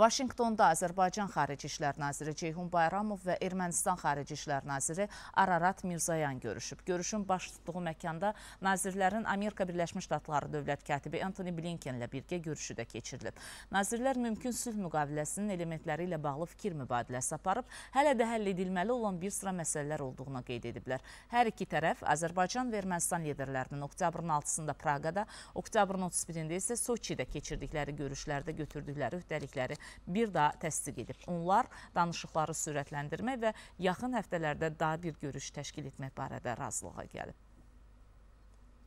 Vaşinqtonda Azərbaycan Xarici İşlər Naziri Ceyhun Bayramov və Ermənistan Xarici İşlər Naziri Ararat Mirzayan görüşüb. Görüşün baş tutduğu məkanda nazirlərin Amerika Birləşmiş Ştatları dövlət katibi Anthony Blinken ilə birgə görüşü də keçirilib. Nazirlər mümkün sülh müqaviləsinin elementləri ilə bağlı fikir mübadiləsi aparıb, hələ də həll edilməli olan bir sıra məsələlər olduğuna qeyd ediblər. Hər iki tərəf Azərbaycan və Ermənistan liderlərinin oktyabrın 6-sında Praqada, oktyabrın 31-də isə Soçidə keçirdikləri görüşlərdə götürdükləri öhdəlikləri sözləri bir daha təsdiq edib. Onlar danışıqları sürətləndirmək və yaxın həftələrdə daha bir görüş təşkil etmək barədə razılığa gəlib.